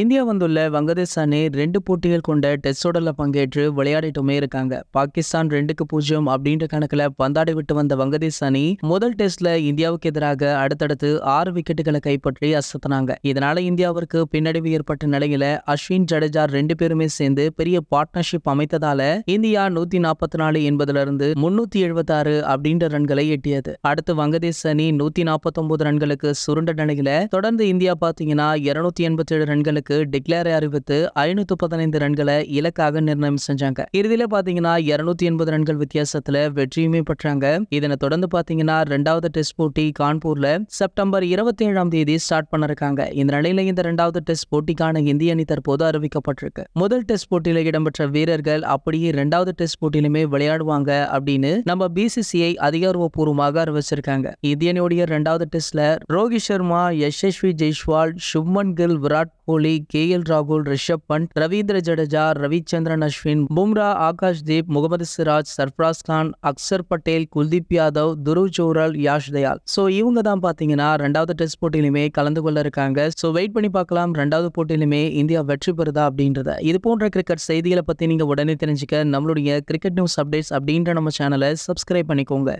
India வந்துள்ள வங்கதேச அணி ரெண்டு போட்டிகள் கொண்ட டெஸ்ட் தொடரில் பங்கேற்று விளையாடிட்டுமே இருக்காங்க பாகிஸ்தான் ரெண்டுக்கு பூஜ்ஜியம் அப்படின்ற கணக்கில் பந்தாடி விட்டு வந்த வங்கதேச அணி முதல் டெஸ்ட்ல இந்தியாவுக்கு எதிராக அடுத்தடுத்து ஆறு விக்கெட்டுகளை கைப்பற்றி அசத்தினாங்க இதனால இந்தியாவிற்கு பின்னடைவு ஏற்பட்ட நிலையில அஸ்வின் ஜடேஜா ரெண்டு பேருமே சேர்ந்து பெரிய பார்ட்னர்ஷிப் அமைத்ததால இந்தியா நூத்தி நாற்பத்தி நாலு என்பதிலிருந்து இருந்து முன்னூத்தி எழுபத்தி ஆறு அப்படின்ற ரன்களை எட்டியது அடுத்து வங்கதேச அணி நூத்தி நாற்பத்தி ஒன்பது ரன்களுக்கு சுருண்ட நிலையில தொடர்ந்து இந்தியா பாத்தீங்கன்னா இருநூத்தி எண்பத்தி ஏழு ரன்கள் அணிகளுக்கு டிக்ளேரை அறிவித்து ஐநூத்தி பதினைந்து ரன்களை இலக்காக நிர்ணயம் செஞ்சாங்க இறுதியில பாத்தீங்கன்னா இருநூத்தி எண்பது ரன்கள் வித்தியாசத்துல வெற்றியுமே பெற்றாங்க இதனை தொடர்ந்து பாத்தீங்கன்னா ரெண்டாவது டெஸ்ட் போட்டி கான்பூர்ல செப்டம்பர் இருபத்தி ஏழாம் தேதி ஸ்டார்ட் பண்ணிருக்காங்க இந்த நிலையில இந்த ரெண்டாவது டெஸ்ட் போட்டிக்கான இந்திய அணி தற்போது அறிவிக்கப்பட்டிருக்கு முதல் டெஸ்ட் போட்டியில இடம்பெற்ற வீரர்கள் அப்படியே ரெண்டாவது டெஸ்ட் போட்டியிலுமே விளையாடுவாங்க அப்படின்னு நம்ம பிசிசிஐ அதிகாரப்பூர்வமாக அறிவிச்சிருக்காங்க இந்திய அணியுடைய ரெண்டாவது டெஸ்ட்ல ரோஹித் சர்மா யசஸ்வி ஜெய்ஸ்வால் சுப்மன் கில் விராட் கோலி கோலி கே எல் ராகுல் ரிஷப் பண்ட் ரவீந்திர ஜடேஜா ரவிச்சந்திரன் அஸ்வின் பும்ரா ஆகாஷ் தீப் முகமது சிராஜ் சர்ஃப்ராஸ் கான் அக்சர் பட்டேல் குல்தீப் யாதவ் துருவ் சோரல் யாஷ் தயால் ஸோ இவங்க தான் பார்த்தீங்கன்னா ரெண்டாவது டெஸ்ட் போட்டியிலுமே கலந்து கொள்ள இருக்காங்க ஸோ வெயிட் பண்ணி பார்க்கலாம் ரெண்டாவது போட்டியிலுமே இந்தியா வெற்றி பெறுதா அப்படின்றத இது போன்ற கிரிக்கெட் செய்திகளை பற்றி நீங்கள் உடனே தெரிஞ்சுக்க நம்மளுடைய கிரிக்கெட் நியூஸ் அப்டேட்ஸ் அப்படின்ற நம்ம சேனலை சப்ஸ்கிரைப் பண்ணிக்கோங்க